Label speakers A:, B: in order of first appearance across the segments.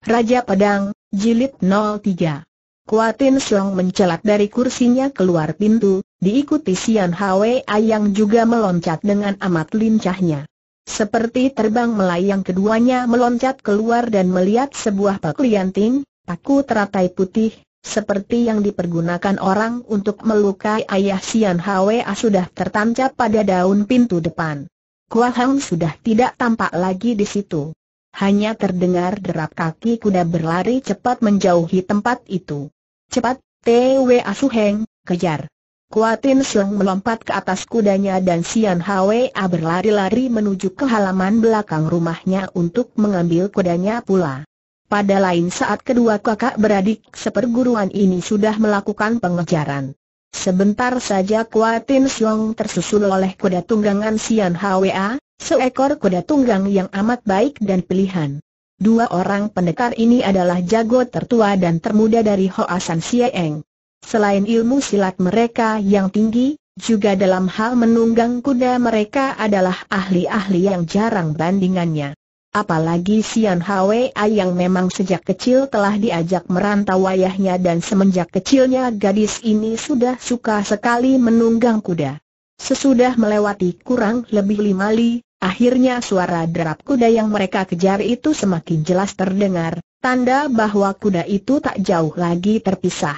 A: Raja Pedang, Jilid 03 Kuatin Siong mencelat dari kursinya keluar pintu, diikuti Sian Hwei yang juga meloncat dengan amat lincahnya. Seperti terbang melayang keduanya meloncat keluar dan melihat sebuah lianting, paku teratai putih, seperti yang dipergunakan orang untuk melukai ayah Sian Hwei ah sudah tertancap pada daun pintu depan. Kuahang sudah tidak tampak lagi di situ. Hanya terdengar derap kaki kuda berlari cepat menjauhi tempat itu. Cepat, Twe Asuheng, kejar. Kuatin Siang melompat ke atas kudanya dan Sian Hwa berlari-lari menuju ke halaman belakang rumahnya untuk mengambil kudanya pula. Pada lain saat kedua kakak beradik seperguruan ini sudah melakukan pengejaran. Sebentar saja Kuatin Siong tersusul oleh kuda tunggangan Sian Hwa, Seekor kuda tunggang yang amat baik dan pilihan. Dua orang pendekar ini adalah jago tertua dan termuda dari Hoasan Sieng. Selain ilmu silat mereka yang tinggi, juga dalam hal menunggang kuda mereka adalah ahli-ahli yang jarang bandingannya. Apalagi Sian Hwa yang memang sejak kecil telah diajak merantau ayahnya dan semenjak kecilnya gadis ini sudah suka sekali menunggang kuda. Sesudah melewati kurang lebih lima li, Akhirnya suara derap kuda yang mereka kejar itu semakin jelas terdengar, tanda bahwa kuda itu tak jauh lagi terpisah.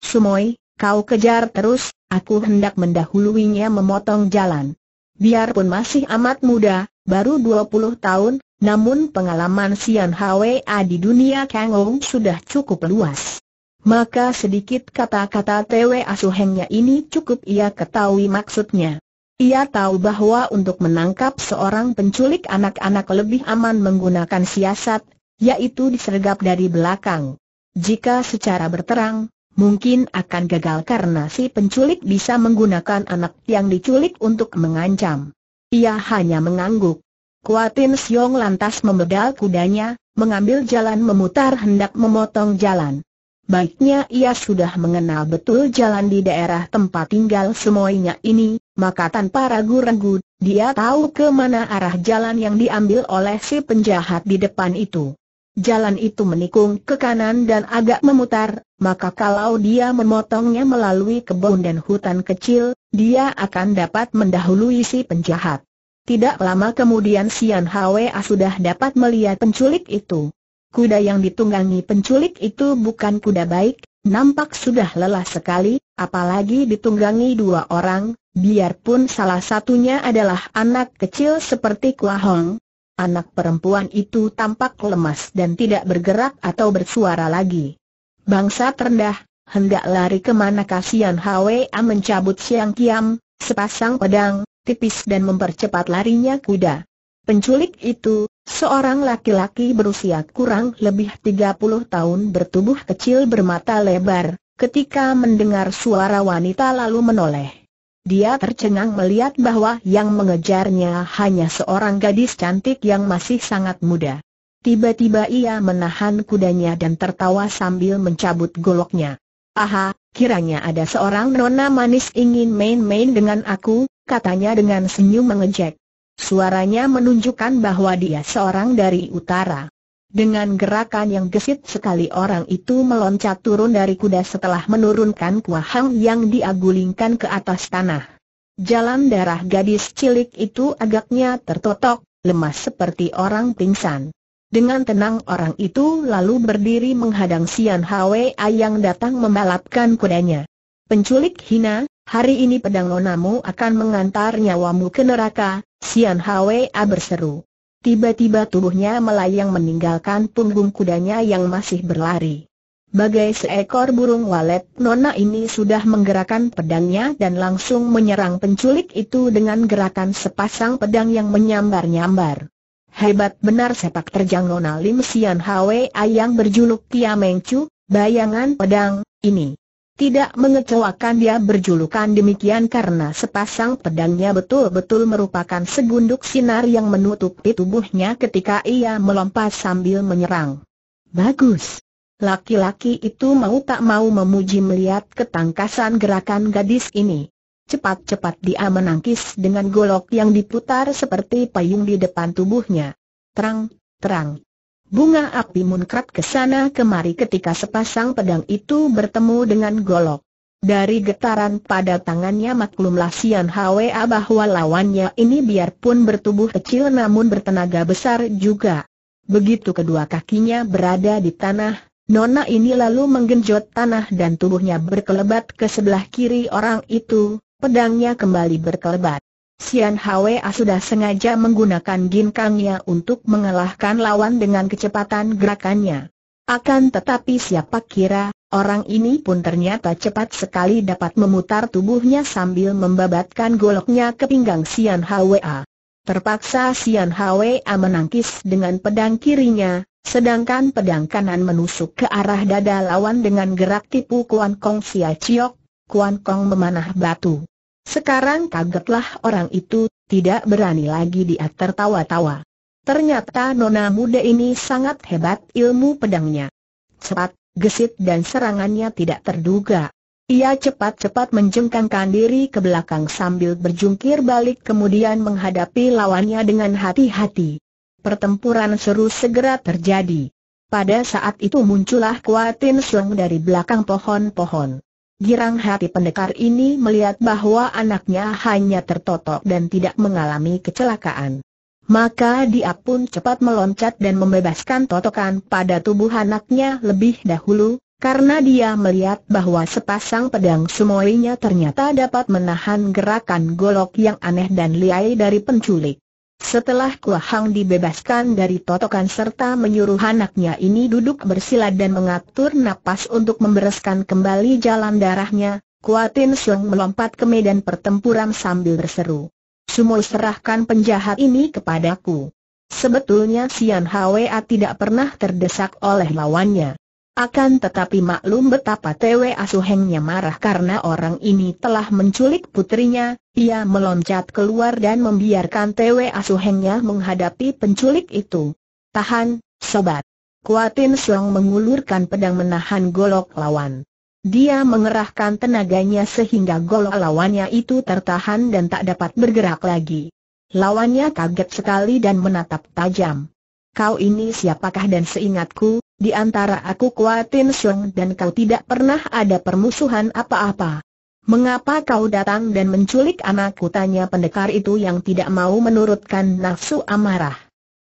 A: Sumoi, kau kejar terus, aku hendak mendahuluinya memotong jalan. Biarpun masih amat muda, baru 20 tahun, namun pengalaman Sian Hwa di dunia Kangong sudah cukup luas. Maka sedikit kata-kata Twe Asuhengnya ini cukup ia ketahui maksudnya. Ia tahu bahwa untuk menangkap seorang penculik anak-anak lebih aman menggunakan siasat, yaitu disergap dari belakang. Jika secara berterang, mungkin akan gagal karena si penculik bisa menggunakan anak yang diculik untuk mengancam. Ia hanya mengangguk. Kuatin Siong lantas membedal kudanya, mengambil jalan memutar hendak memotong jalan baiknya ia sudah mengenal betul jalan di daerah tempat tinggal semuanya ini, maka tanpa ragu-ragu, dia tahu ke mana arah jalan yang diambil oleh si penjahat di depan itu. Jalan itu menikung ke kanan dan agak memutar, maka kalau dia memotongnya melalui kebun dan hutan kecil, dia akan dapat mendahului si penjahat. Tidak lama kemudian Sian Hwa sudah dapat melihat penculik itu kuda yang ditunggangi penculik itu bukan kuda baik, nampak sudah lelah sekali, apalagi ditunggangi dua orang, biarpun salah satunya adalah anak kecil seperti Kuahong. Anak perempuan itu tampak lemas dan tidak bergerak atau bersuara lagi. Bangsa terendah, hendak lari kemana kasihan Hwa mencabut siang kiam, sepasang pedang, tipis dan mempercepat larinya kuda. Penculik itu, Seorang laki-laki berusia kurang lebih 30 tahun bertubuh kecil bermata lebar, ketika mendengar suara wanita lalu menoleh. Dia tercengang melihat bahwa yang mengejarnya hanya seorang gadis cantik yang masih sangat muda. Tiba-tiba ia menahan kudanya dan tertawa sambil mencabut goloknya. Aha, kiranya ada seorang nona manis ingin main-main dengan aku, katanya dengan senyum mengejek. Suaranya menunjukkan bahwa dia seorang dari utara. Dengan gerakan yang gesit sekali orang itu meloncat turun dari kuda setelah menurunkan kuah hang yang diagulingkan ke atas tanah. Jalan darah gadis cilik itu agaknya tertotok, lemas seperti orang pingsan. Dengan tenang orang itu lalu berdiri menghadang Sian Hwa yang datang membalapkan kudanya. Penculik hina, hari ini pedang lonamu akan mengantar nyawamu ke neraka, Sian Hwa berseru. Tiba-tiba tubuhnya melayang meninggalkan punggung kudanya yang masih berlari. Bagai seekor burung walet, Nona ini sudah menggerakkan pedangnya dan langsung menyerang penculik itu dengan gerakan sepasang pedang yang menyambar-nyambar. Hebat benar sepak terjang Nona Lim Sian Hwa yang berjuluk Tia Mengcu, bayangan pedang, ini. Tidak mengecewakan dia berjulukan demikian karena sepasang pedangnya betul-betul merupakan segunduk sinar yang menutupi tubuhnya ketika ia melompat sambil menyerang. Bagus. Laki-laki itu mau tak mau memuji melihat ketangkasan gerakan gadis ini. Cepat-cepat dia menangkis dengan golok yang diputar seperti payung di depan tubuhnya. Terang, terang. Bunga api munkrat ke sana kemari ketika sepasang pedang itu bertemu dengan golok. Dari getaran pada tangannya maklumlah Sian Hwa bahwa lawannya ini biarpun bertubuh kecil namun bertenaga besar juga. Begitu kedua kakinya berada di tanah, Nona ini lalu menggenjot tanah dan tubuhnya berkelebat ke sebelah kiri orang itu, pedangnya kembali berkelebat. Sian Hwa sudah sengaja menggunakan ginkangnya untuk mengalahkan lawan dengan kecepatan gerakannya. Akan tetapi siapa kira, orang ini pun ternyata cepat sekali dapat memutar tubuhnya sambil membabatkan goloknya ke pinggang Sian Hwa. Terpaksa Sian Hwa menangkis dengan pedang kirinya, sedangkan pedang kanan menusuk ke arah dada lawan dengan gerak tipu Kuan Kong Sia Chiok, Kuan Kong memanah batu. Sekarang kagetlah orang itu, tidak berani lagi dia tertawa-tawa. Ternyata nona muda ini sangat hebat ilmu pedangnya. Cepat, gesit dan serangannya tidak terduga. Ia cepat-cepat menjengkangkan diri ke belakang sambil berjungkir balik kemudian menghadapi lawannya dengan hati-hati. Pertempuran seru segera terjadi. Pada saat itu muncullah Kuatin Sung dari belakang pohon-pohon. Girang hati pendekar ini melihat bahwa anaknya hanya tertotok dan tidak mengalami kecelakaan. Maka dia pun cepat meloncat dan membebaskan totokan pada tubuh anaknya lebih dahulu, karena dia melihat bahwa sepasang pedang semuanya ternyata dapat menahan gerakan golok yang aneh dan liai dari penculik. Setelah Kuahang dibebaskan dari totokan serta menyuruh anaknya ini duduk bersila dan mengatur napas untuk membereskan kembali jalan darahnya, Kuatin Sung melompat ke medan pertempuran sambil berseru. Sumo serahkan penjahat ini kepadaku. Sebetulnya Sian Hwa tidak pernah terdesak oleh lawannya. Akan tetapi maklum betapa Tewe Asuhengnya marah karena orang ini telah menculik putrinya, ia meloncat keluar dan membiarkan Tewe Asuhengnya menghadapi penculik itu. Tahan, sobat. Kuatin Siong mengulurkan pedang menahan golok lawan. Dia mengerahkan tenaganya sehingga golok lawannya itu tertahan dan tak dapat bergerak lagi. Lawannya kaget sekali dan menatap tajam. Kau ini siapakah dan seingatku, di antara aku Kuatin Sung dan kau tidak pernah ada permusuhan apa-apa. Mengapa kau datang dan menculik anakku? Tanya pendekar itu yang tidak mau menurutkan nafsu amarah.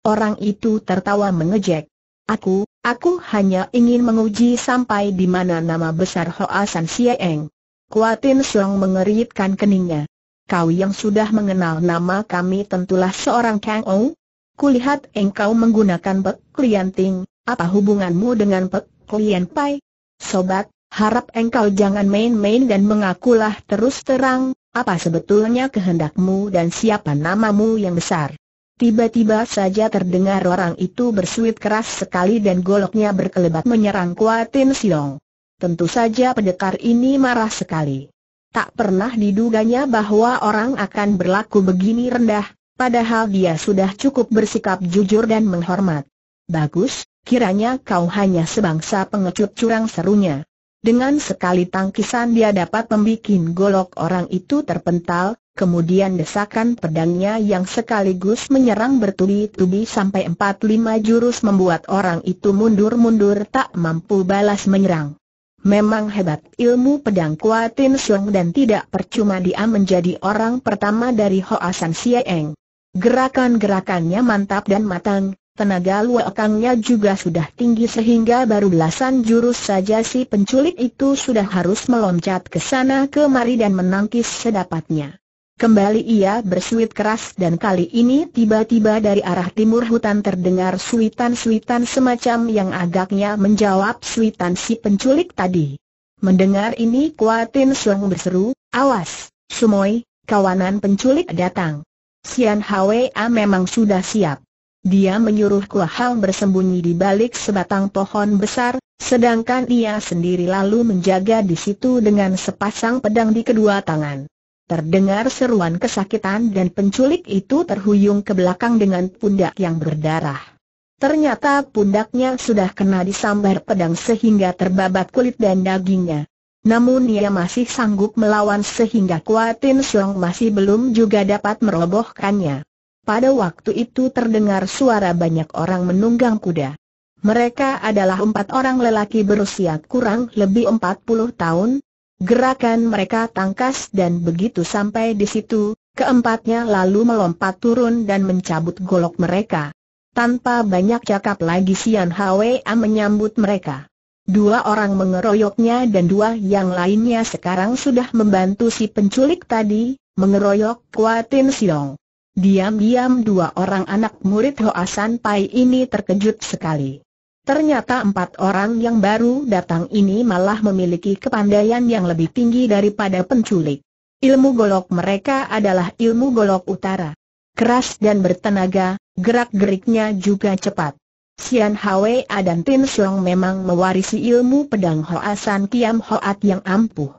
A: Orang itu tertawa mengejek. Aku, aku hanya ingin menguji sampai di mana nama besar Hoa San Sieng. Kuatin Sung mengeritkan keningnya. Kau yang sudah mengenal nama kami tentulah seorang Kang Ong. Kulihat engkau menggunakan bek klienting, apa hubunganmu dengan Pek Lien Pai? Sobat, harap engkau jangan main-main dan mengakulah terus terang, apa sebetulnya kehendakmu dan siapa namamu yang besar. Tiba-tiba saja terdengar orang itu bersuit keras sekali dan goloknya berkelebat menyerang Kuatin Siong. Tentu saja pendekar ini marah sekali. Tak pernah diduganya bahwa orang akan berlaku begini rendah, padahal dia sudah cukup bersikap jujur dan menghormat. Bagus, kiranya kau hanya sebangsa pengecut curang serunya. Dengan sekali tangkisan dia dapat membuat golok orang itu terpental, kemudian desakan pedangnya yang sekaligus menyerang bertubi-tubi sampai empat lima jurus membuat orang itu mundur-mundur tak mampu balas menyerang. Memang hebat ilmu pedang Kuatin Siong dan tidak percuma dia menjadi orang pertama dari Hoa San Sieng. Gerakan-gerakannya mantap dan matang, Tenaga luakannya juga sudah tinggi sehingga baru belasan jurus saja si penculik itu sudah harus meloncat ke sana kemari dan menangkis sedapatnya. Kembali ia bersuit keras dan kali ini tiba-tiba dari arah timur hutan terdengar suitan-suitan semacam yang agaknya menjawab suitan si penculik tadi. Mendengar ini Kuatin Suang berseru, awas, Sumoi, kawanan penculik datang. Sian Hwa memang sudah siap dia menyuruh Kuahau bersembunyi di balik sebatang pohon besar, sedangkan ia sendiri lalu menjaga di situ dengan sepasang pedang di kedua tangan. Terdengar seruan kesakitan dan penculik itu terhuyung ke belakang dengan pundak yang berdarah. Ternyata pundaknya sudah kena disambar pedang sehingga terbabat kulit dan dagingnya. Namun ia masih sanggup melawan sehingga Kuatin Siong masih belum juga dapat merobohkannya. Pada waktu itu terdengar suara banyak orang menunggang kuda. Mereka adalah empat orang lelaki berusia kurang lebih empat puluh tahun. Gerakan mereka tangkas dan begitu sampai di situ, keempatnya lalu melompat turun dan mencabut golok mereka. Tanpa banyak cakap lagi Sian Hwa menyambut mereka. Dua orang mengeroyoknya dan dua yang lainnya sekarang sudah membantu si penculik tadi, mengeroyok Kuatin Siong. Diam-diam dua orang anak murid Hoasan Pai ini terkejut sekali. Ternyata empat orang yang baru datang ini malah memiliki kepandaian yang lebih tinggi daripada penculik. Ilmu golok mereka adalah ilmu golok utara. Keras dan bertenaga, gerak-geriknya juga cepat. Sian Hwa dan Tin Xiong memang mewarisi ilmu pedang Hoasan Kiam Hoat yang ampuh.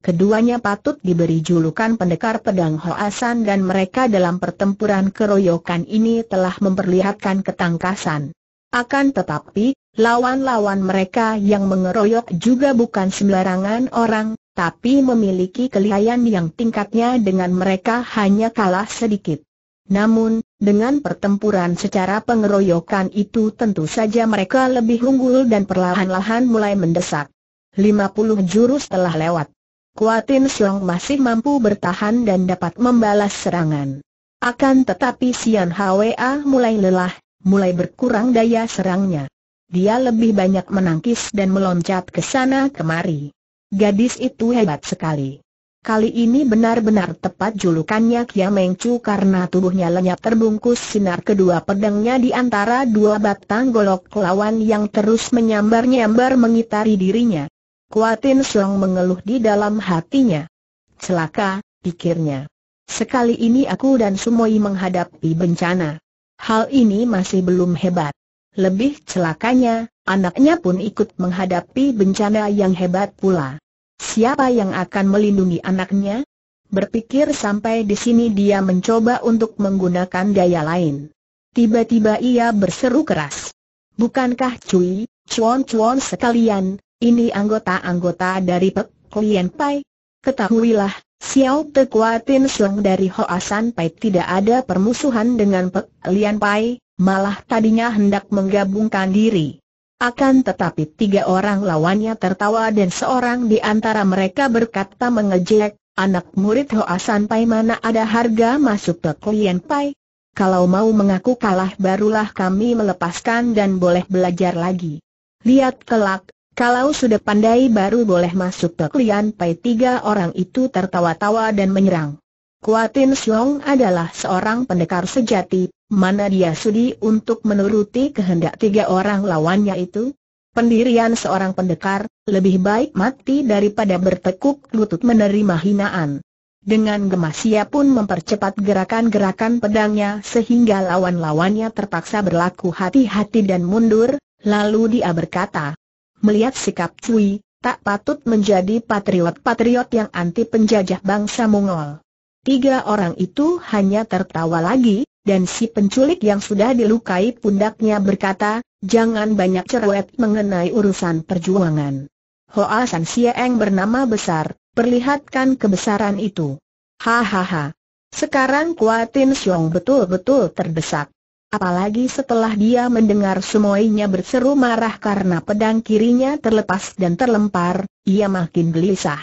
A: Keduanya patut diberi julukan pendekar pedang Hoasan dan mereka dalam pertempuran keroyokan ini telah memperlihatkan ketangkasan. Akan tetapi, lawan-lawan mereka yang mengeroyok juga bukan sembarangan orang, tapi memiliki kelihayan yang tingkatnya dengan mereka hanya kalah sedikit. Namun, dengan pertempuran secara pengeroyokan itu tentu saja mereka lebih unggul dan perlahan-lahan mulai mendesak. 50 jurus telah lewat. Kuatin Siong masih mampu bertahan dan dapat membalas serangan. Akan tetapi Sian Hwa mulai lelah, mulai berkurang daya serangnya. Dia lebih banyak menangkis dan meloncat ke sana kemari. Gadis itu hebat sekali. Kali ini benar-benar tepat julukannya Kia Mengcu karena tubuhnya lenyap terbungkus sinar kedua pedangnya di antara dua batang golok lawan yang terus menyambar-nyambar mengitari dirinya. Kuatin Song mengeluh di dalam hatinya. Celaka, pikirnya. Sekali ini aku dan Sumoi menghadapi bencana. Hal ini masih belum hebat. Lebih celakanya, anaknya pun ikut menghadapi bencana yang hebat pula. Siapa yang akan melindungi anaknya? Berpikir sampai di sini dia mencoba untuk menggunakan daya lain. Tiba-tiba ia berseru keras. Bukankah Cui, cuon-cuon sekalian, ini anggota-anggota dari Pek Klien Pai. Ketahuilah, Xiao Tekuatin Seng dari Hoasan Pai tidak ada permusuhan dengan Pek Lian Pai, malah tadinya hendak menggabungkan diri. Akan tetapi tiga orang lawannya tertawa dan seorang di antara mereka berkata mengejek, anak murid Hoasan Pai mana ada harga masuk ke klien Pai? Kalau mau mengaku kalah barulah kami melepaskan dan boleh belajar lagi. Lihat kelak, kalau sudah pandai baru boleh masuk ke klien. Pai tiga orang itu tertawa-tawa dan menyerang. Kuatin Siong adalah seorang pendekar sejati, mana dia sudi untuk menuruti kehendak tiga orang lawannya itu? Pendirian seorang pendekar, lebih baik mati daripada bertekuk lutut menerima hinaan. Dengan gemas ia pun mempercepat gerakan-gerakan pedangnya sehingga lawan-lawannya terpaksa berlaku hati-hati dan mundur, lalu dia berkata, Melihat sikap Cui, tak patut menjadi patriot-patriot yang anti penjajah bangsa Mongol. Tiga orang itu hanya tertawa lagi, dan si penculik yang sudah dilukai pundaknya berkata, jangan banyak cerewet mengenai urusan perjuangan. Hoa San Sieng bernama besar, perlihatkan kebesaran itu. Hahaha. Sekarang Kuatin Xiong betul-betul terdesak. Apalagi setelah dia mendengar semuanya berseru marah karena pedang kirinya terlepas dan terlempar, ia makin gelisah.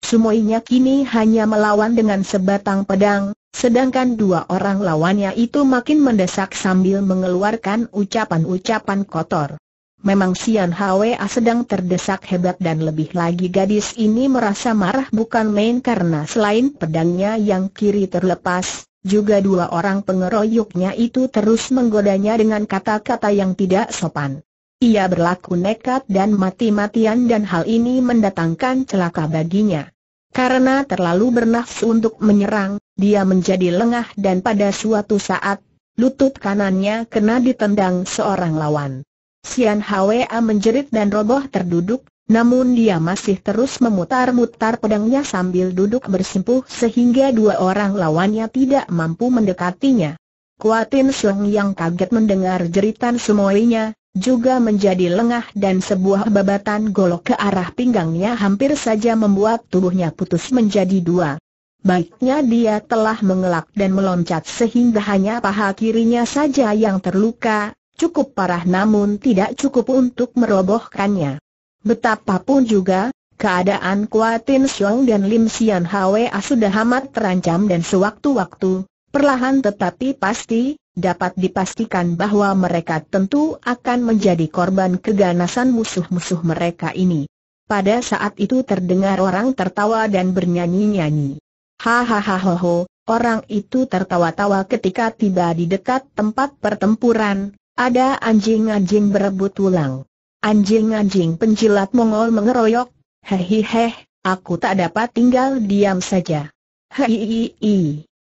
A: Semuanya kini hanya melawan dengan sebatang pedang, sedangkan dua orang lawannya itu makin mendesak sambil mengeluarkan ucapan-ucapan kotor. Memang Sian Hwa sedang terdesak hebat dan lebih lagi gadis ini merasa marah bukan main karena selain pedangnya yang kiri terlepas, juga dua orang pengeroyoknya itu terus menggodanya dengan kata-kata yang tidak sopan. Ia berlaku nekat dan mati-matian dan hal ini mendatangkan celaka baginya. Karena terlalu bernafsu untuk menyerang, dia menjadi lengah dan pada suatu saat, lutut kanannya kena ditendang seorang lawan. Sian Hwa menjerit dan roboh terduduk, namun dia masih terus memutar-mutar pedangnya sambil duduk bersimpuh sehingga dua orang lawannya tidak mampu mendekatinya. Kuatin Sung yang kaget mendengar jeritan semuanya juga menjadi lengah dan sebuah babatan golok ke arah pinggangnya hampir saja membuat tubuhnya putus menjadi dua. Baiknya dia telah mengelak dan meloncat sehingga hanya paha kirinya saja yang terluka, cukup parah namun tidak cukup untuk merobohkannya. Betapapun juga, keadaan Kuatin Siong dan Lim Sian Hwa sudah amat terancam dan sewaktu-waktu, perlahan tetapi pasti, dapat dipastikan bahwa mereka tentu akan menjadi korban keganasan musuh-musuh mereka ini. Pada saat itu terdengar orang tertawa dan bernyanyi-nyanyi. Hahaha, orang itu tertawa-tawa ketika tiba di dekat tempat pertempuran, ada anjing-anjing berebut tulang. Anjing-anjing penjilat Mongol mengeroyok, hehiheh, aku tak dapat tinggal diam saja. Hei,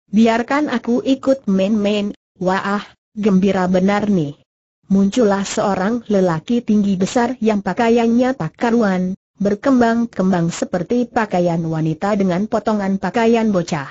A: biarkan aku ikut main-main, wah, gembira benar nih. Muncullah seorang lelaki tinggi besar yang pakaiannya tak karuan, berkembang-kembang seperti pakaian wanita dengan potongan pakaian bocah.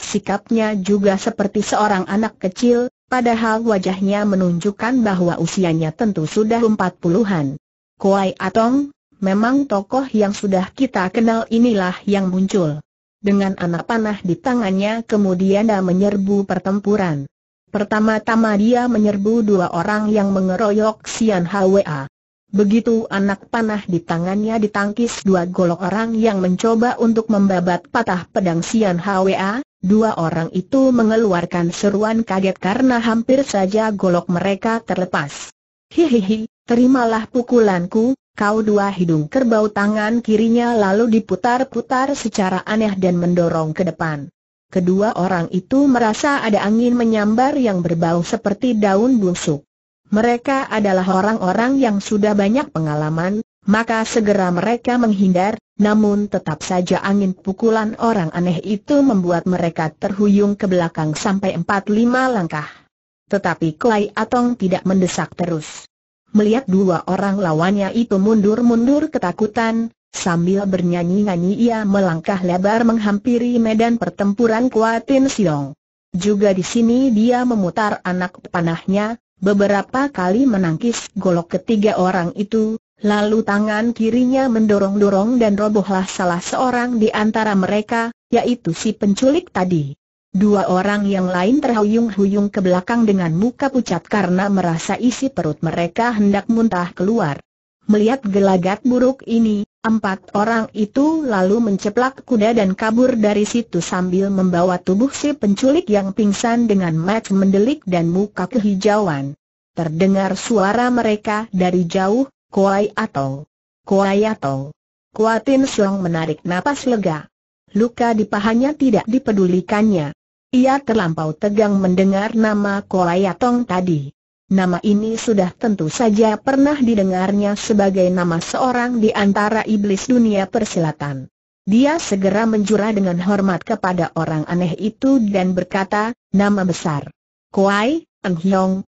A: Sikapnya juga seperti seorang anak kecil, padahal wajahnya menunjukkan bahwa usianya tentu sudah empat puluhan. Kuai Atong, memang tokoh yang sudah kita kenal inilah yang muncul. Dengan anak panah di tangannya kemudian dia menyerbu pertempuran. Pertama-tama dia menyerbu dua orang yang mengeroyok Sian Hwa. Begitu anak panah di tangannya ditangkis dua golok orang yang mencoba untuk membabat patah pedang Sian Hwa, Dua orang itu mengeluarkan seruan kaget karena hampir saja golok mereka terlepas. Hihihi, terimalah pukulanku, kau dua hidung kerbau tangan kirinya lalu diputar-putar secara aneh dan mendorong ke depan. Kedua orang itu merasa ada angin menyambar yang berbau seperti daun busuk. Mereka adalah orang-orang yang sudah banyak pengalaman, maka segera mereka menghindar, namun tetap saja angin pukulan orang aneh itu membuat mereka terhuyung ke belakang sampai 4 lima langkah. Tetapi Kuai Atong tidak mendesak terus. Melihat dua orang lawannya itu mundur-mundur ketakutan, sambil bernyanyi-nyanyi ia melangkah lebar menghampiri medan pertempuran Kuatin Siong. Juga di sini dia memutar anak panahnya, beberapa kali menangkis golok ketiga orang itu, Lalu tangan kirinya mendorong-dorong dan robohlah salah seorang di antara mereka, yaitu si penculik tadi. Dua orang yang lain terhuyung-huyung ke belakang dengan muka pucat karena merasa isi perut mereka hendak muntah keluar. Melihat gelagat buruk ini, empat orang itu lalu menceplak kuda dan kabur dari situ sambil membawa tubuh si penculik yang pingsan dengan mat mendelik dan muka kehijauan. Terdengar suara mereka dari jauh, Kuai atau Kuai Tong, Kuatin Siong menarik napas lega. Luka di pahanya tidak dipedulikannya. Ia terlampau tegang mendengar nama Tong tadi. Nama ini sudah tentu saja pernah didengarnya sebagai nama seorang di antara iblis dunia persilatan. Dia segera menjura dengan hormat kepada orang aneh itu dan berkata, nama besar. Kuai, Eng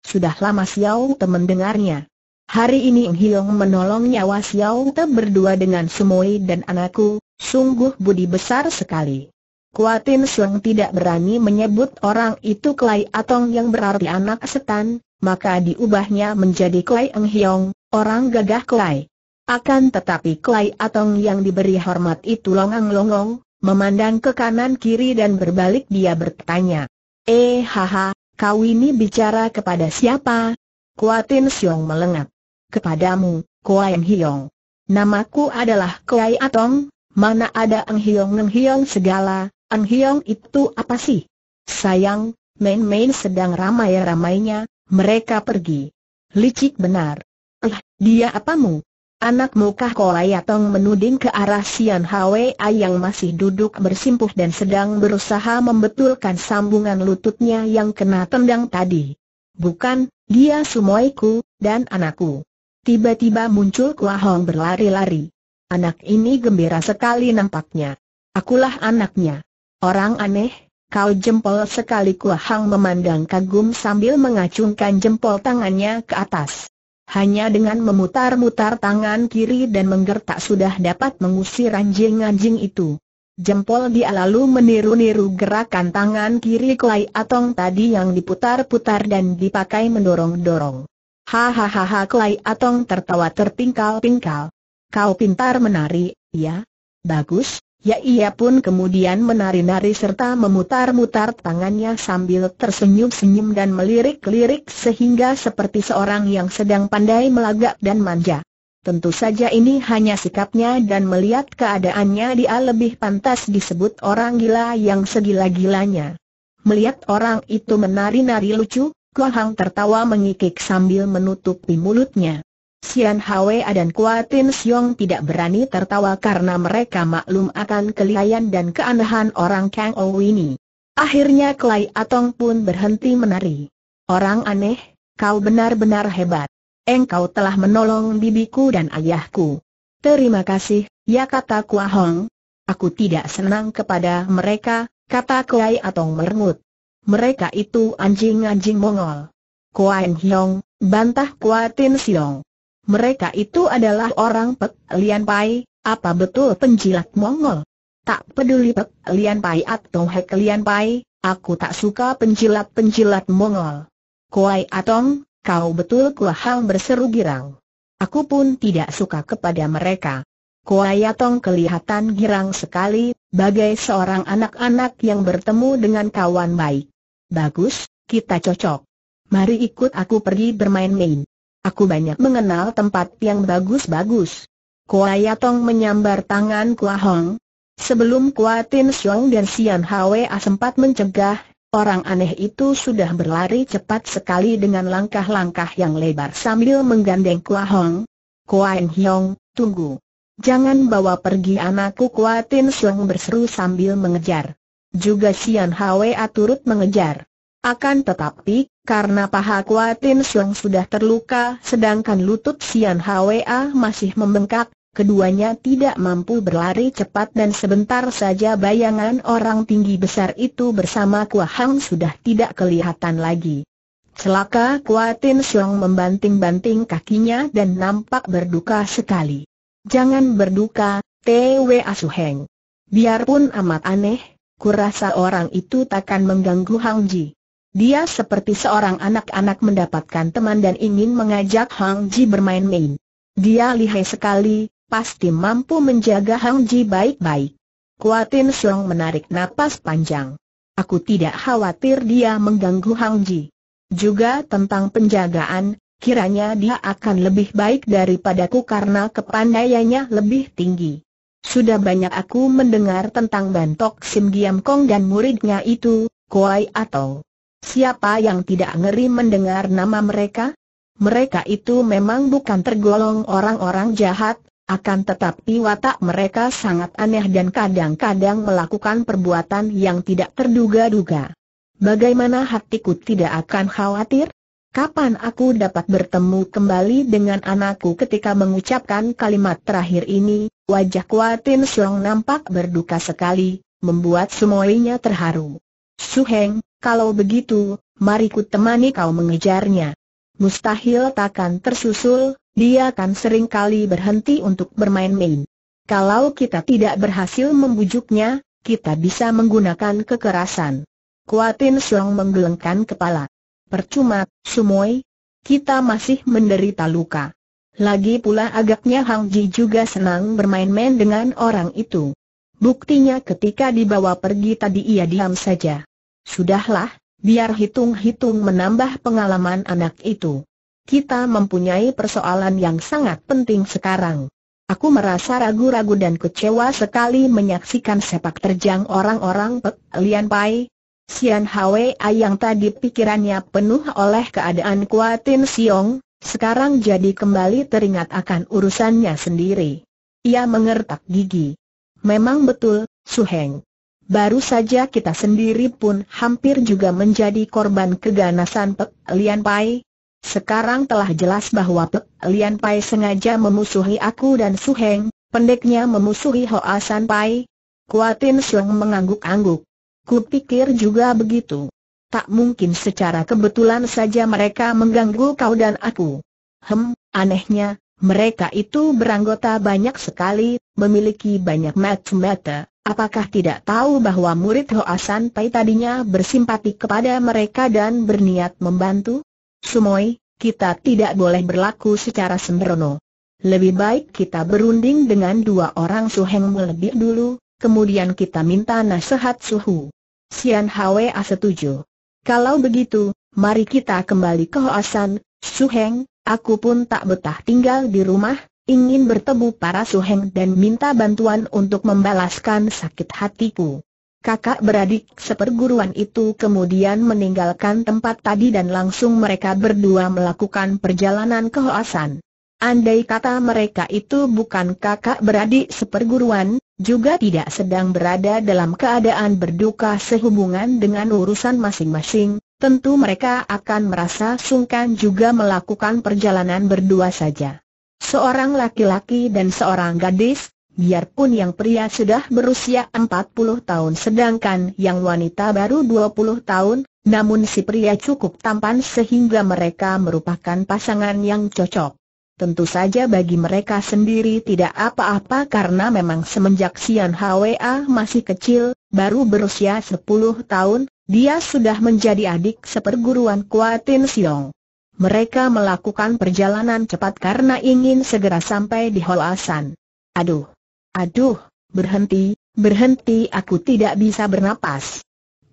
A: sudah lama Xiao temen dengarnya. Hari ini Ng Hiong menolong nyawa Xiao Te berdua dengan Sumoi dan anakku, sungguh budi besar sekali. Kuatin Sung tidak berani menyebut orang itu Klai Atong yang berarti anak setan, maka diubahnya menjadi Klai Eng Hiong, orang gagah Klai. Akan tetapi Klai Atong yang diberi hormat itu longang-longong, memandang ke kanan kiri dan berbalik dia bertanya. Eh haha, kau ini bicara kepada siapa? Kuatin Siong melengat. Kepadamu, kau Eng Hiong. Namaku adalah Kuai Atong, mana ada Eng Hiong Eng Hiong segala, Eng Hiong itu apa sih? Sayang, main-main sedang ramai-ramainya, mereka pergi. Licik benar. Eh, dia apamu? Anak muka Atong menuding ke arah Sian Hwa yang masih duduk bersimpuh dan sedang berusaha membetulkan sambungan lututnya yang kena tendang tadi. Bukan, dia sumoiku, dan anakku. Tiba-tiba muncul Kua Hong berlari-lari. Anak ini gembira sekali nampaknya. Akulah anaknya. Orang aneh, kau jempol sekali Kua Hong memandang kagum sambil mengacungkan jempol tangannya ke atas. Hanya dengan memutar-mutar tangan kiri dan menggertak sudah dapat mengusir anjing-anjing itu. Jempol dia lalu meniru-niru gerakan tangan kiri Kuai Atong tadi yang diputar-putar dan dipakai mendorong-dorong. Hahaha Klai Atong tertawa terpingkal-pingkal. Kau pintar menari, ya? Bagus, ya ia pun kemudian menari-nari serta memutar-mutar tangannya sambil tersenyum-senyum dan melirik-lirik sehingga seperti seorang yang sedang pandai melagak dan manja. Tentu saja ini hanya sikapnya dan melihat keadaannya dia lebih pantas disebut orang gila yang segila-gilanya. Melihat orang itu menari-nari lucu, Hang tertawa mengikik sambil menutupi mulutnya. Sian Hwe dan Tin Siong tidak berani tertawa karena mereka maklum akan kelihayan dan keanehan orang Kang Ou ini. Akhirnya Klai Atong pun berhenti menari. Orang aneh, kau benar-benar hebat. Engkau telah menolong bibiku dan ayahku. Terima kasih, ya kata Hong. Aku tidak senang kepada mereka, kata Klai Atong merengut mereka itu anjing-anjing Mongol. Kuan Hiong, bantah Kuatin Siong. Mereka itu adalah orang Pek Lian Pai, apa betul penjilat Mongol? Tak peduli Pek Lian Pai atau Hek Lian Pai, aku tak suka penjilat-penjilat Mongol. Kuai Atong, kau betul kuahal berseru girang. Aku pun tidak suka kepada mereka. Kuai Atong kelihatan girang sekali, bagai seorang anak-anak yang bertemu dengan kawan baik. Bagus, kita cocok. Mari ikut aku pergi bermain-main. Aku banyak mengenal tempat yang bagus-bagus. Kua Yatong menyambar tangan Kua Hong. Sebelum Kua Tin Siong dan Sian Hwa sempat mencegah, orang aneh itu sudah berlari cepat sekali dengan langkah-langkah yang lebar sambil menggandeng Kua Hong. Kua En Hiong, tunggu. Jangan bawa pergi anakku Kua Tin Siong berseru sambil mengejar. Juga Sian Hwa turut mengejar. Akan tetapi, karena paha Kuatin Siong sudah terluka sedangkan lutut Sian Hwa masih membengkak, keduanya tidak mampu berlari cepat dan sebentar saja bayangan orang tinggi besar itu bersama Kuahang sudah tidak kelihatan lagi. Celaka Kuatin Siong membanting-banting kakinya dan nampak berduka sekali. Jangan berduka, T.W. Asuheng. Biarpun amat aneh, kurasa orang itu takkan mengganggu Hang Ji. Dia seperti seorang anak-anak mendapatkan teman dan ingin mengajak Hang Ji bermain-main. Dia lihai sekali, pasti mampu menjaga Hang Ji baik-baik. Kuatin Song menarik napas panjang. Aku tidak khawatir dia mengganggu Hang Ji. Juga tentang penjagaan, kiranya dia akan lebih baik daripadaku karena kepandaiannya lebih tinggi. Sudah banyak aku mendengar tentang Bantok Sim Giam Kong dan muridnya itu, Kuai atau siapa yang tidak ngeri mendengar nama mereka? Mereka itu memang bukan tergolong orang-orang jahat, akan tetapi watak mereka sangat aneh dan kadang-kadang melakukan perbuatan yang tidak terduga-duga. Bagaimana hatiku tidak akan khawatir? kapan aku dapat bertemu kembali dengan anakku ketika mengucapkan kalimat terakhir ini, wajah Kuatin Siong nampak berduka sekali, membuat semuanya terharu. Suheng, kalau begitu, mari ku temani kau mengejarnya. Mustahil takkan tersusul, dia akan seringkali berhenti untuk bermain-main. Kalau kita tidak berhasil membujuknya, kita bisa menggunakan kekerasan. Kuatin Siong menggelengkan kepala. Percuma, Sumoi, kita masih menderita luka. Lagi pula agaknya Hang Ji juga senang bermain-main dengan orang itu. Buktinya ketika dibawa pergi tadi ia diam saja. Sudahlah, biar hitung-hitung menambah pengalaman anak itu. Kita mempunyai persoalan yang sangat penting sekarang. Aku merasa ragu-ragu dan kecewa sekali menyaksikan sepak terjang orang-orang Pek Lian Pai, Sian Hwei yang tadi pikirannya penuh oleh keadaan Kuatin Siong, sekarang jadi kembali teringat akan urusannya sendiri. Ia mengertak gigi. Memang betul, Su Heng. Baru saja kita sendiri pun hampir juga menjadi korban keganasan Pek Lian Pai. Sekarang telah jelas bahwa Pek Lian Pai sengaja memusuhi aku dan Su Heng, pendeknya memusuhi Hoa San Pai. Kuatin Siong mengangguk-angguk kupikir juga begitu. Tak mungkin secara kebetulan saja mereka mengganggu kau dan aku. Hem, anehnya, mereka itu beranggota banyak sekali, memiliki banyak mata-mata. Apakah tidak tahu bahwa murid Hoasan Pai tadinya bersimpati kepada mereka dan berniat membantu? Sumoi, kita tidak boleh berlaku secara sembrono. Lebih baik kita berunding dengan dua orang Suheng lebih dulu, kemudian kita minta nasihat suhu. Sian Hwa setuju. Kalau begitu, mari kita kembali ke Hoasan, Suheng, aku pun tak betah tinggal di rumah, ingin bertemu para Suheng dan minta bantuan untuk membalaskan sakit hatiku. Kakak beradik seperguruan itu kemudian meninggalkan tempat tadi dan langsung mereka berdua melakukan perjalanan ke Hoasan. Andai kata mereka itu bukan kakak beradik seperguruan, juga tidak sedang berada dalam keadaan berduka sehubungan dengan urusan masing-masing, tentu mereka akan merasa sungkan juga melakukan perjalanan berdua saja. Seorang laki-laki dan seorang gadis, biarpun yang pria sudah berusia 40 tahun sedangkan yang wanita baru 20 tahun, namun si pria cukup tampan sehingga mereka merupakan pasangan yang cocok. Tentu saja bagi mereka sendiri tidak apa-apa karena memang semenjak Sian Hwa masih kecil, baru berusia 10 tahun, dia sudah menjadi adik seperguruan Kuatin Siong. Mereka melakukan perjalanan cepat karena ingin segera sampai di Holasan. Aduh! Aduh! Berhenti, berhenti aku tidak bisa bernapas.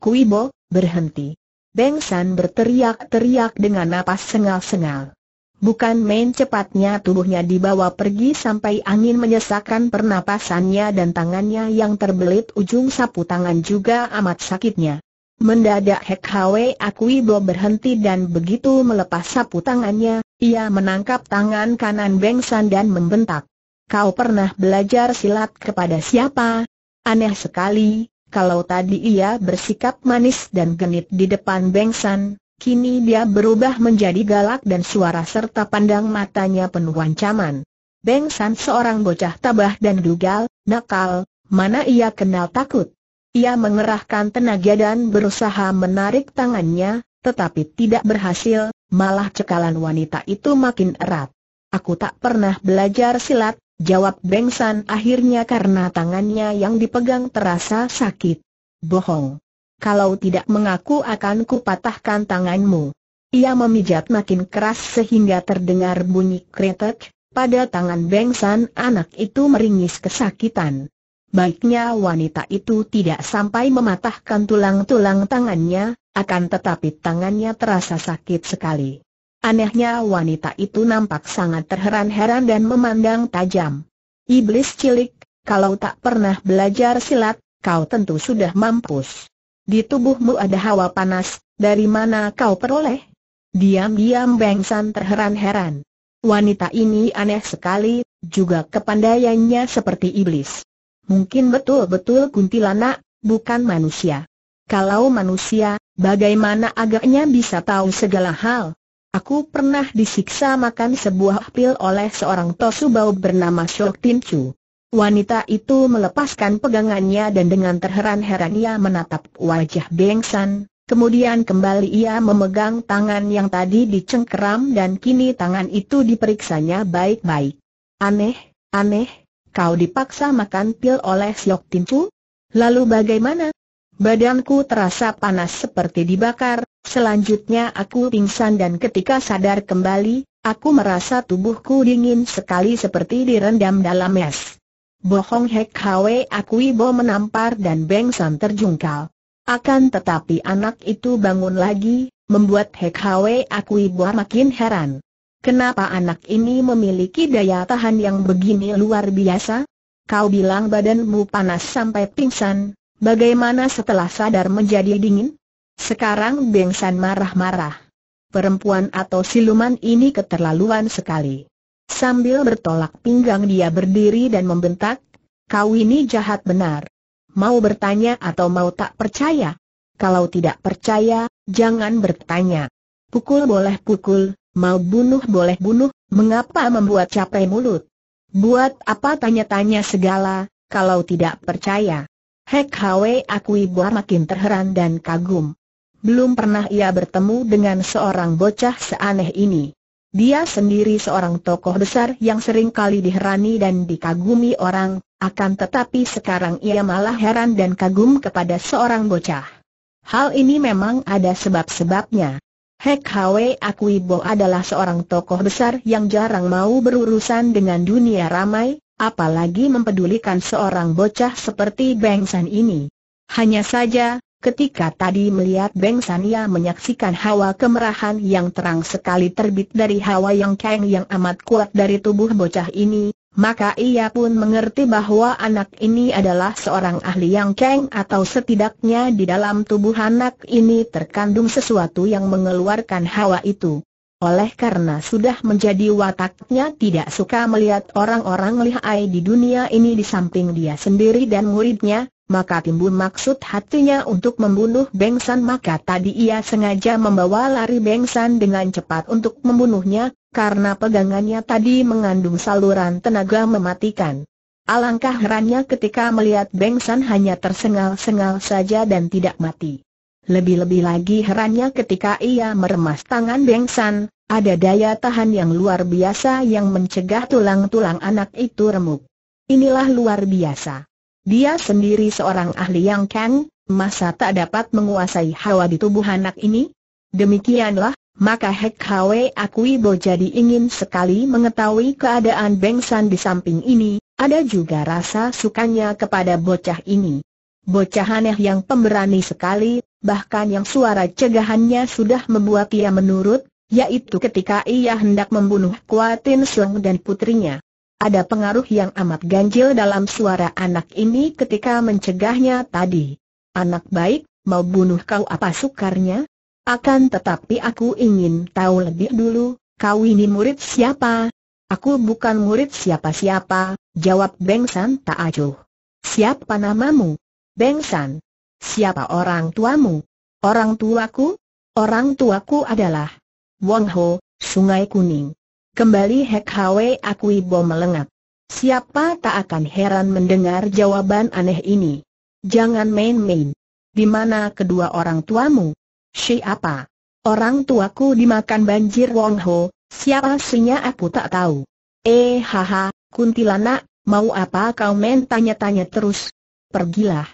A: Kuibo, berhenti. Beng San berteriak-teriak dengan napas sengal-sengal. Bukan main cepatnya tubuhnya dibawa pergi sampai angin menyesakan pernapasannya dan tangannya yang terbelit ujung sapu tangan juga amat sakitnya. Mendadak Hek Hwe Bo berhenti dan begitu melepas sapu tangannya, ia menangkap tangan kanan Beng San dan membentak. Kau pernah belajar silat kepada siapa? Aneh sekali, kalau tadi ia bersikap manis dan genit di depan Beng San, Kini dia berubah menjadi galak dan suara serta pandang matanya penuh ancaman. Beng San seorang bocah tabah dan dugal, nakal, mana ia kenal takut. Ia mengerahkan tenaga dan berusaha menarik tangannya, tetapi tidak berhasil, malah cekalan wanita itu makin erat. Aku tak pernah belajar silat, jawab Beng San akhirnya karena tangannya yang dipegang terasa sakit. Bohong kalau tidak mengaku akan kupatahkan tanganmu. Ia memijat makin keras sehingga terdengar bunyi kretek, pada tangan Bengsan anak itu meringis kesakitan. Baiknya wanita itu tidak sampai mematahkan tulang-tulang tangannya, akan tetapi tangannya terasa sakit sekali. Anehnya wanita itu nampak sangat terheran-heran dan memandang tajam. Iblis cilik, kalau tak pernah belajar silat, kau tentu sudah mampus. Di tubuhmu ada hawa panas, dari mana kau peroleh? Diam-diam Beng terheran-heran. Wanita ini aneh sekali, juga kepandaiannya seperti iblis. Mungkin betul-betul kuntilanak, bukan manusia. Kalau manusia, bagaimana agaknya bisa tahu segala hal? Aku pernah disiksa makan sebuah pil oleh seorang tosu bau bernama Shok Tin Chu. Wanita itu melepaskan pegangannya dan dengan terheran-heran ia menatap wajah Beng San, kemudian kembali ia memegang tangan yang tadi dicengkeram dan kini tangan itu diperiksanya baik-baik. Aneh, aneh, kau dipaksa makan pil oleh Siok Tincu? Lalu bagaimana? Badanku terasa panas seperti dibakar, selanjutnya aku pingsan dan ketika sadar kembali, aku merasa tubuhku dingin sekali seperti direndam dalam es. Bohong Hek Hwe Bo menampar dan Beng San terjungkal. Akan tetapi anak itu bangun lagi, membuat Hek Hwe Akuibo makin heran. Kenapa anak ini memiliki daya tahan yang begini luar biasa? Kau bilang badanmu panas sampai pingsan, bagaimana setelah sadar menjadi dingin? Sekarang Beng San marah-marah. Perempuan atau siluman ini keterlaluan sekali. Sambil bertolak pinggang dia berdiri dan membentak, kau ini jahat benar. Mau bertanya atau mau tak percaya? Kalau tidak percaya, jangan bertanya. Pukul boleh pukul, mau bunuh boleh bunuh, mengapa membuat capek mulut? Buat apa tanya-tanya segala, kalau tidak percaya? Hek Hwe akui Boa makin terheran dan kagum. Belum pernah ia bertemu dengan seorang bocah seaneh ini. Dia sendiri seorang tokoh besar yang sering kali diherani dan dikagumi orang, akan tetapi sekarang ia malah heran dan kagum kepada seorang bocah. Hal ini memang ada sebab-sebabnya. Hek Hwe Akuibo adalah seorang tokoh besar yang jarang mau berurusan dengan dunia ramai, apalagi mempedulikan seorang bocah seperti Beng San ini. Hanya saja, Ketika tadi melihat Beng Sania menyaksikan hawa kemerahan yang terang sekali terbit dari hawa yang keng yang amat kuat dari tubuh bocah ini, maka ia pun mengerti bahwa anak ini adalah seorang ahli yang keng atau setidaknya di dalam tubuh anak ini terkandung sesuatu yang mengeluarkan hawa itu. Oleh karena sudah menjadi wataknya tidak suka melihat orang-orang lihai di dunia ini di samping dia sendiri dan muridnya, maka timbul maksud hatinya untuk membunuh Bengsan maka tadi ia sengaja membawa lari Bengsan dengan cepat untuk membunuhnya, karena pegangannya tadi mengandung saluran tenaga mematikan. Alangkah herannya ketika melihat Bengsan hanya tersengal-sengal saja dan tidak mati. Lebih-lebih lagi herannya ketika ia meremas tangan Bengsan, ada daya tahan yang luar biasa yang mencegah tulang-tulang anak itu remuk. Inilah luar biasa. Dia sendiri seorang ahli yang kan, masa tak dapat menguasai hawa di tubuh anak ini? Demikianlah, maka Hek Hwe akui Bo jadi ingin sekali mengetahui keadaan Beng San di samping ini, ada juga rasa sukanya kepada bocah ini. Bocah aneh yang pemberani sekali, bahkan yang suara cegahannya sudah membuat ia menurut, yaitu ketika ia hendak membunuh Kuatin Sung dan putrinya. Ada pengaruh yang amat ganjil dalam suara anak ini ketika mencegahnya tadi. Anak baik, mau bunuh kau apa sukarnya? Akan tetapi aku ingin tahu lebih dulu, kau ini murid siapa? Aku bukan murid siapa-siapa, jawab Beng tak acuh. Siapa namamu? Beng Siapa orang tuamu? Orang tuaku? Orang tuaku adalah Wong Ho, Sungai Kuning. Kembali Hek Hwe Akui Bom melengak. Siapa tak akan heran mendengar jawaban aneh ini. Jangan main-main. Di mana kedua orang tuamu? Siapa? Orang tuaku dimakan banjir Wong Ho, siapa sinya aku tak tahu. Eh haha, kuntilanak, mau apa kau main tanya-tanya terus? Pergilah.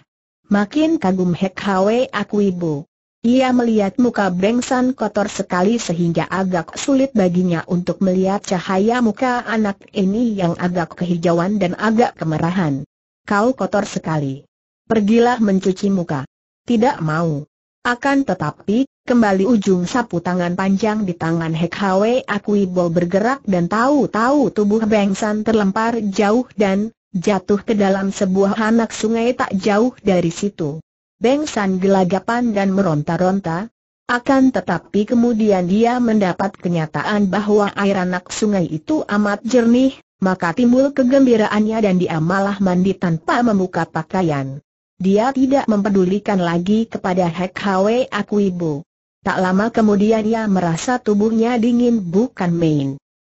A: Makin kagum Hek Hwe akui bom. Ia melihat muka Bengsan kotor sekali sehingga agak sulit baginya untuk melihat cahaya muka anak ini yang agak kehijauan dan agak kemerahan. Kau kotor sekali. Pergilah mencuci muka. Tidak mau. Akan tetapi, kembali ujung sapu tangan panjang di tangan Hek Hwe bol bergerak dan tahu-tahu tubuh Bengsan terlempar jauh dan jatuh ke dalam sebuah anak sungai tak jauh dari situ. Beng San gelagapan dan meronta-ronta. Akan tetapi kemudian dia mendapat kenyataan bahwa air anak sungai itu amat jernih, maka timbul kegembiraannya dan dia malah mandi tanpa membuka pakaian. Dia tidak mempedulikan lagi kepada Hek Hwe Aku Ibu. Tak lama kemudian ia merasa tubuhnya dingin bukan main.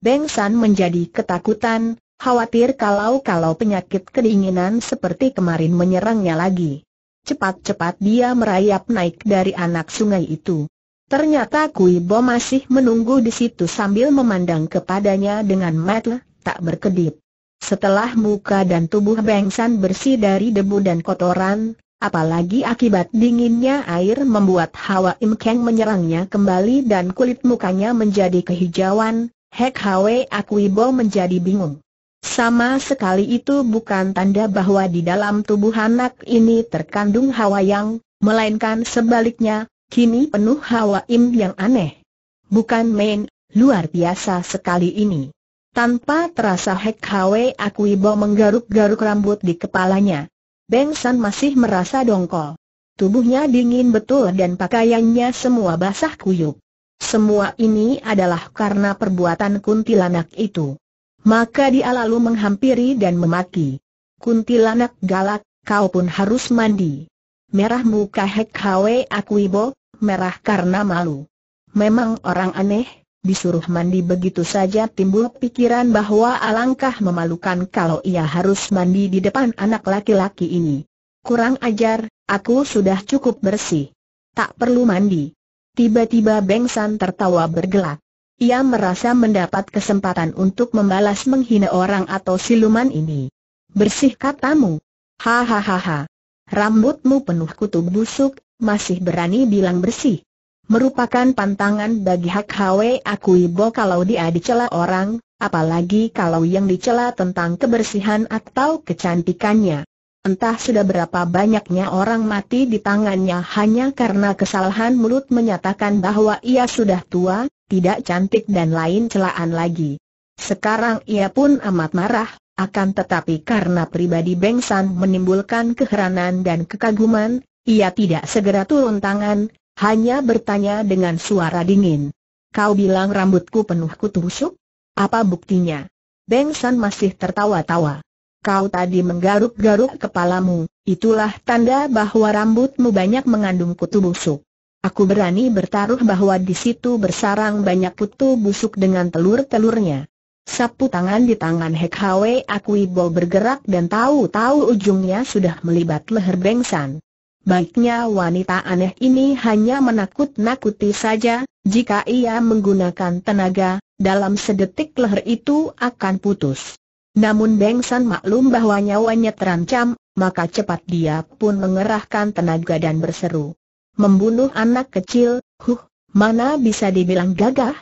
A: Beng San menjadi ketakutan, khawatir kalau-kalau penyakit kedinginan seperti kemarin menyerangnya lagi. Cepat-cepat dia merayap naik dari anak sungai itu. Ternyata Kui Bo masih menunggu di situ sambil memandang kepadanya dengan mata tak berkedip. Setelah muka dan tubuh Bengsan bersih dari debu dan kotoran, apalagi akibat dinginnya air membuat Hawa imkeng menyerangnya kembali dan kulit mukanya menjadi kehijauan, Hek Hwe Akui Bo menjadi bingung. Sama sekali itu bukan tanda bahwa di dalam tubuh anak ini terkandung hawa yang, melainkan sebaliknya, kini penuh hawa im yang aneh. Bukan main, luar biasa sekali ini. Tanpa terasa Hek Hwe Akuibo menggaruk-garuk rambut di kepalanya. Beng San masih merasa dongkol. Tubuhnya dingin betul dan pakaiannya semua basah kuyup. Semua ini adalah karena perbuatan kuntilanak itu. Maka dia lalu menghampiri dan memaki. Kuntilanak galak, kau pun harus mandi. Merah muka Hek Hwe Akwibo, merah karena malu. Memang orang aneh, disuruh mandi begitu saja timbul pikiran bahwa alangkah memalukan kalau ia harus mandi di depan anak laki-laki ini. Kurang ajar, aku sudah cukup bersih. Tak perlu mandi. Tiba-tiba Bengsan tertawa bergelak. Ia merasa mendapat kesempatan untuk membalas menghina orang atau siluman ini. Bersih katamu. Hahaha. Rambutmu penuh kutu busuk, masih berani bilang bersih. Merupakan pantangan bagi Hak Hwe ibo kalau dia dicela orang, apalagi kalau yang dicela tentang kebersihan atau kecantikannya. Entah sudah berapa banyaknya orang mati di tangannya hanya karena kesalahan mulut menyatakan bahwa ia sudah tua, tidak cantik dan lain celaan lagi. Sekarang ia pun amat marah, akan tetapi karena pribadi Beng San menimbulkan keheranan dan kekaguman, ia tidak segera turun tangan, hanya bertanya dengan suara dingin. Kau bilang rambutku penuh kutusuk? Apa buktinya? Beng San masih tertawa-tawa. Kau tadi menggaruk-garuk kepalamu, itulah tanda bahwa rambutmu banyak mengandung kutu busuk. Aku berani bertaruh bahwa di situ bersarang banyak kutu busuk dengan telur-telurnya. Sapu tangan di tangan Hek Hwe Akuibo bergerak dan tahu-tahu ujungnya sudah melibat leher Bengsan. Baiknya wanita aneh ini hanya menakut-nakuti saja, jika ia menggunakan tenaga, dalam sedetik leher itu akan putus. Namun Bengsan maklum bahwa nyawanya terancam, maka cepat dia pun mengerahkan tenaga dan berseru. Membunuh anak kecil, huh, mana bisa dibilang gagah?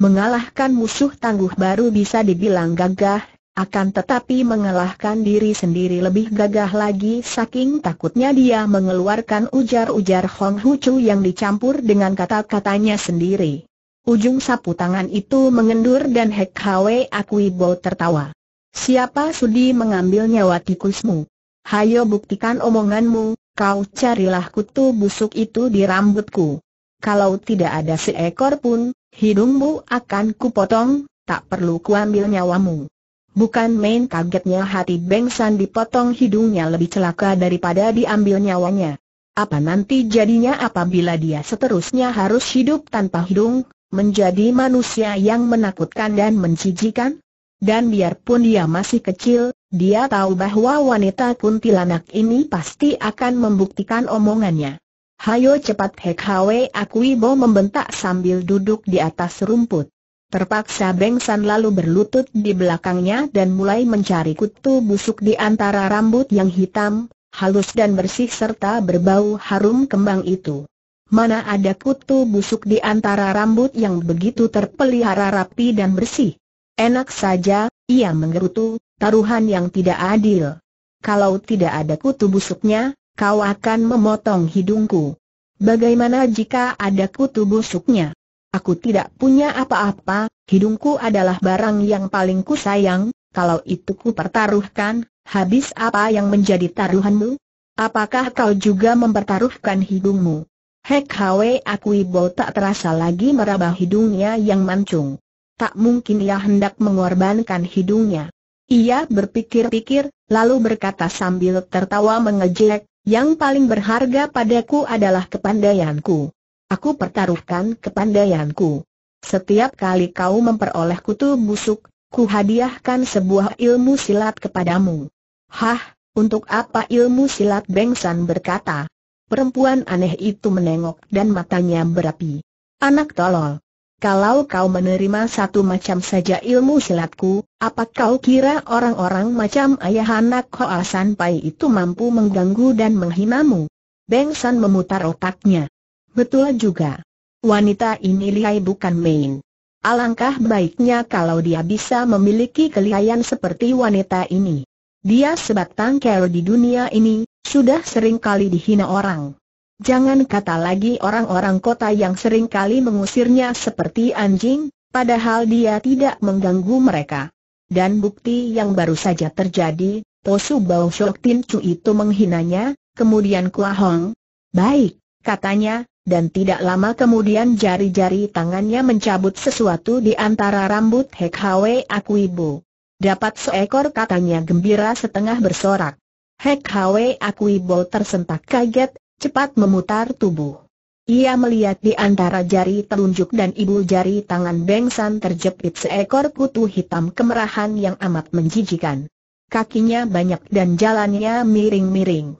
A: Mengalahkan musuh tangguh baru bisa dibilang gagah, akan tetapi mengalahkan diri sendiri lebih gagah lagi saking takutnya dia mengeluarkan ujar-ujar Hong Hu yang dicampur dengan kata-katanya sendiri. Ujung sapu tangan itu mengendur dan Hek Hwe Akui Bo tertawa. Siapa sudi mengambil nyawa tikusmu? Hayo buktikan omonganmu, Kau carilah kutu busuk itu di rambutku. Kalau tidak ada seekor pun, hidungmu akan kupotong, tak perlu kuambil nyawamu. Bukan main kagetnya hati Beng San dipotong hidungnya lebih celaka daripada diambil nyawanya. Apa nanti jadinya apabila dia seterusnya harus hidup tanpa hidung, menjadi manusia yang menakutkan dan menjijikan? Dan biarpun dia masih kecil, dia tahu bahwa wanita kuntilanak ini pasti akan membuktikan omongannya. Hayo cepat Hek Hwe Akuibo membentak sambil duduk di atas rumput. Terpaksa Beng San lalu berlutut di belakangnya dan mulai mencari kutu busuk di antara rambut yang hitam, halus dan bersih serta berbau harum kembang itu. Mana ada kutu busuk di antara rambut yang begitu terpelihara rapi dan bersih? Enak saja, ia menggerutu, taruhan yang tidak adil. Kalau tidak ada kutu busuknya, kau akan memotong hidungku. Bagaimana jika ada kutu busuknya? Aku tidak punya apa-apa, hidungku adalah barang yang paling kusayang, kalau itu ku pertaruhkan, habis apa yang menjadi taruhanmu? Apakah kau juga mempertaruhkan hidungmu? Hek Hwe Akuibo tak terasa lagi meraba hidungnya yang mancung tak mungkin ia hendak mengorbankan hidungnya. Ia berpikir-pikir, lalu berkata sambil tertawa mengejek, yang paling berharga padaku adalah kepandaianku. Aku pertaruhkan kepandaianku. Setiap kali kau memperoleh kutu busuk, ku hadiahkan sebuah ilmu silat kepadamu. Hah, untuk apa ilmu silat Bengsan berkata? Perempuan aneh itu menengok dan matanya berapi. Anak tolol. Kalau kau menerima satu macam saja ilmu silatku, apa kau kira orang-orang macam ayah anak Hoa San Pai itu mampu mengganggu dan menghinamu? Beng San memutar otaknya. Betul juga. Wanita ini lihai bukan main. Alangkah baiknya kalau dia bisa memiliki kelihayan seperti wanita ini. Dia sebatang kero di dunia ini, sudah sering kali dihina orang. Jangan kata lagi orang-orang kota yang sering kali mengusirnya seperti anjing, padahal dia tidak mengganggu mereka. Dan bukti yang baru saja terjadi, Tosu Bao Shok Tin Chu itu menghinanya, kemudian Kua Hong. Baik, katanya, dan tidak lama kemudian jari-jari tangannya mencabut sesuatu di antara rambut Hek Hwe Aku Dapat seekor katanya gembira setengah bersorak. Hek Hwe Aku tersentak kaget, cepat memutar tubuh. Ia melihat di antara jari telunjuk dan ibu jari tangan Bengsan terjepit seekor kutu hitam kemerahan yang amat menjijikan. Kakinya banyak dan jalannya miring-miring.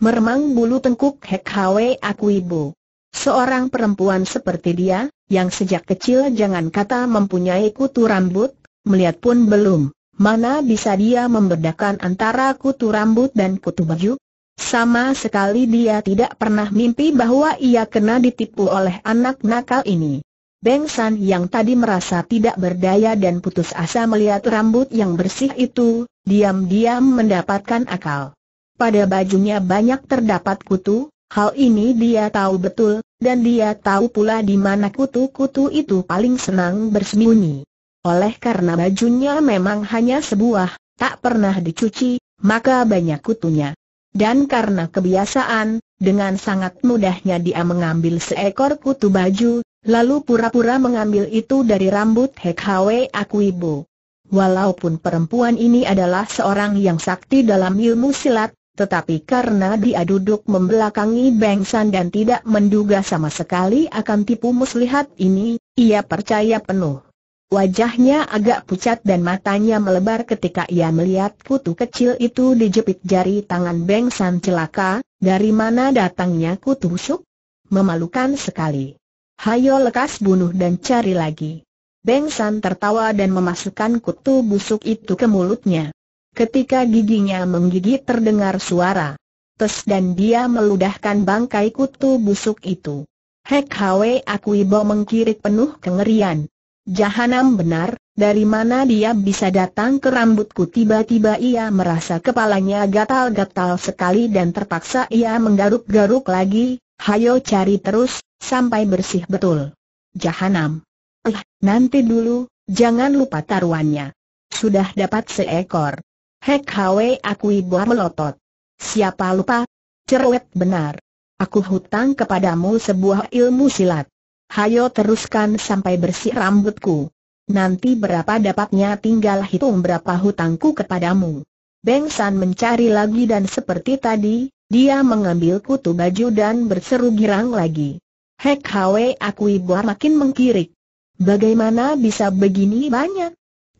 A: Meremang bulu tengkuk Hek Hwe Aku Ibu. Seorang perempuan seperti dia, yang sejak kecil jangan kata mempunyai kutu rambut, melihat pun belum, mana bisa dia membedakan antara kutu rambut dan kutu baju? Sama sekali dia tidak pernah mimpi bahwa ia kena ditipu oleh anak nakal ini. Beng San yang tadi merasa tidak berdaya dan putus asa melihat rambut yang bersih itu, diam-diam mendapatkan akal. Pada bajunya banyak terdapat kutu, hal ini dia tahu betul, dan dia tahu pula di mana kutu-kutu itu paling senang bersembunyi. Oleh karena bajunya memang hanya sebuah, tak pernah dicuci, maka banyak kutunya. Dan karena kebiasaan, dengan sangat mudahnya dia mengambil seekor kutu baju, lalu pura-pura mengambil itu dari rambut Hek Hwe Akuibo. Walaupun perempuan ini adalah seorang yang sakti dalam ilmu silat, tetapi karena dia duduk membelakangi Beng dan tidak menduga sama sekali akan tipu muslihat ini, ia percaya penuh. Wajahnya agak pucat dan matanya melebar ketika ia melihat kutu kecil itu dijepit jari tangan Beng San celaka, dari mana datangnya kutu busuk? Memalukan sekali. Hayo lekas bunuh dan cari lagi. Beng San tertawa dan memasukkan kutu busuk itu ke mulutnya. Ketika giginya menggigit terdengar suara. Tes dan dia meludahkan bangkai kutu busuk itu. Hek Hwe aku bo mengkirik penuh kengerian. Jahanam benar, dari mana dia bisa datang ke rambutku tiba-tiba ia merasa kepalanya gatal-gatal sekali dan terpaksa ia menggaruk-garuk lagi, hayo cari terus, sampai bersih betul. Jahanam. Eh, nanti dulu, jangan lupa taruhannya. Sudah dapat seekor. Hek hawe aku ibu melotot. Siapa lupa? Cerewet benar. Aku hutang kepadamu sebuah ilmu silat. Hayo teruskan sampai bersih rambutku. Nanti berapa dapatnya tinggal hitung berapa hutangku kepadamu. Beng San mencari lagi dan seperti tadi, dia mengambil kutu baju dan berseru girang lagi. Hek Hwe aku ibu makin mengkirik. Bagaimana bisa begini banyak?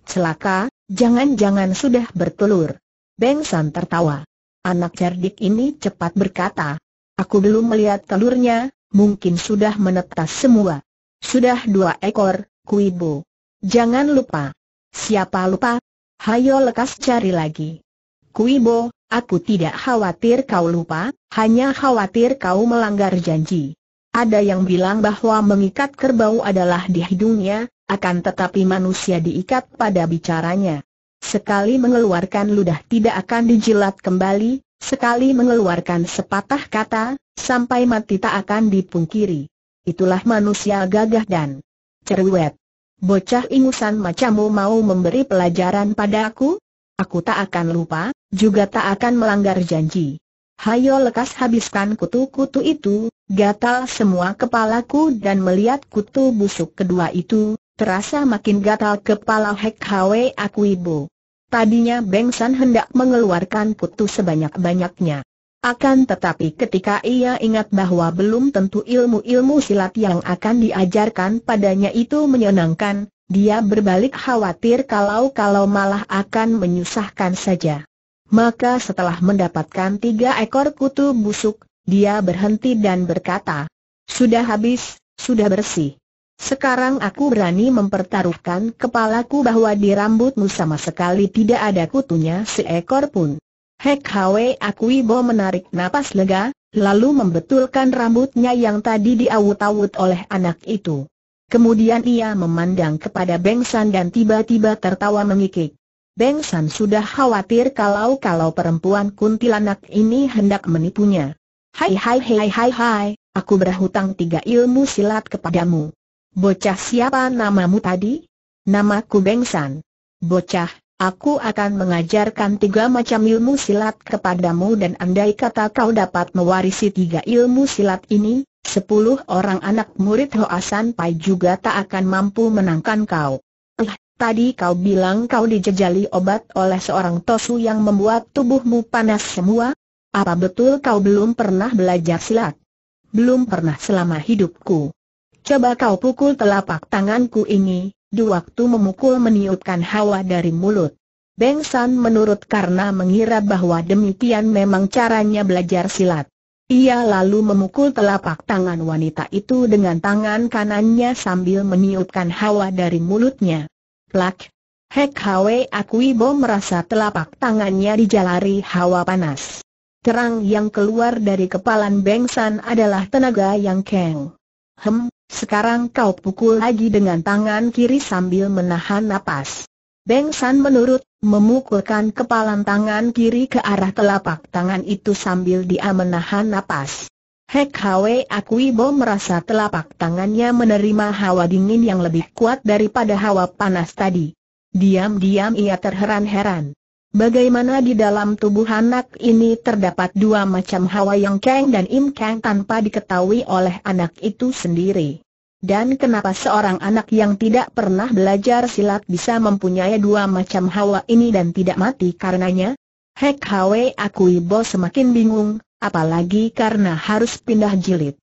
A: Celaka, jangan-jangan sudah bertelur. Beng San tertawa. Anak cerdik ini cepat berkata. Aku belum melihat telurnya, mungkin sudah menetas semua. Sudah dua ekor, Kuibo. Jangan lupa. Siapa lupa? Hayo lekas cari lagi. Kuibo, aku tidak khawatir kau lupa, hanya khawatir kau melanggar janji. Ada yang bilang bahwa mengikat kerbau adalah di hidungnya, akan tetapi manusia diikat pada bicaranya. Sekali mengeluarkan ludah tidak akan dijilat kembali, Sekali mengeluarkan sepatah kata, sampai mati tak akan dipungkiri. Itulah manusia gagah dan cerewet. Bocah ingusan macammu mau memberi pelajaran padaku? Aku tak akan lupa, juga tak akan melanggar janji. Hayo lekas habiskan kutu-kutu itu, gatal semua kepalaku dan melihat kutu busuk kedua itu, terasa makin gatal kepala Hek Hwe aku ibu. Tadinya Beng San hendak mengeluarkan putu sebanyak-banyaknya. Akan tetapi ketika ia ingat bahwa belum tentu ilmu-ilmu silat yang akan diajarkan padanya itu menyenangkan, dia berbalik khawatir kalau-kalau malah akan menyusahkan saja. Maka setelah mendapatkan tiga ekor kutu busuk, dia berhenti dan berkata, Sudah habis, sudah bersih. Sekarang aku berani mempertaruhkan kepalaku bahwa di rambutmu sama sekali tidak ada kutunya seekor pun. Hek Hwe Akuibo menarik napas lega, lalu membetulkan rambutnya yang tadi diawut-awut oleh anak itu. Kemudian ia memandang kepada Beng San dan tiba-tiba tertawa mengikik. Beng San sudah khawatir kalau-kalau perempuan kuntilanak ini hendak menipunya. Hai hai hai hai hai, aku berhutang tiga ilmu silat kepadamu. Bocah siapa namamu tadi? Namaku Bengsan. Bocah, aku akan mengajarkan tiga macam ilmu silat kepadamu dan andai kata kau dapat mewarisi tiga ilmu silat ini, sepuluh orang anak murid Hoasan Pai juga tak akan mampu menangkan kau. Eh, tadi kau bilang kau dijejali obat oleh seorang tosu yang membuat tubuhmu panas semua? Apa betul kau belum pernah belajar silat? Belum pernah selama hidupku. Coba kau pukul telapak tanganku ini, di waktu memukul meniupkan hawa dari mulut. Beng San menurut karena mengira bahwa demikian memang caranya belajar silat. Ia lalu memukul telapak tangan wanita itu dengan tangan kanannya sambil meniupkan hawa dari mulutnya. Plak! Hek Hwe Akuibo merasa telapak tangannya dijalari hawa panas. Terang yang keluar dari kepalan Beng San adalah tenaga yang keng. Hem, sekarang kau pukul lagi dengan tangan kiri sambil menahan napas. Beng San menurut, memukulkan kepalan tangan kiri ke arah telapak tangan itu sambil dia menahan napas. Hek Hwe Akuibo merasa telapak tangannya menerima hawa dingin yang lebih kuat daripada hawa panas tadi. Diam-diam ia terheran-heran. Bagaimana di dalam tubuh anak ini terdapat dua macam hawa yang keng dan im keng tanpa diketahui oleh anak itu sendiri. Dan kenapa seorang anak yang tidak pernah belajar silat bisa mempunyai dua macam hawa ini dan tidak mati karenanya? Hek Hwe Akuibo semakin bingung, apalagi karena harus pindah jilid.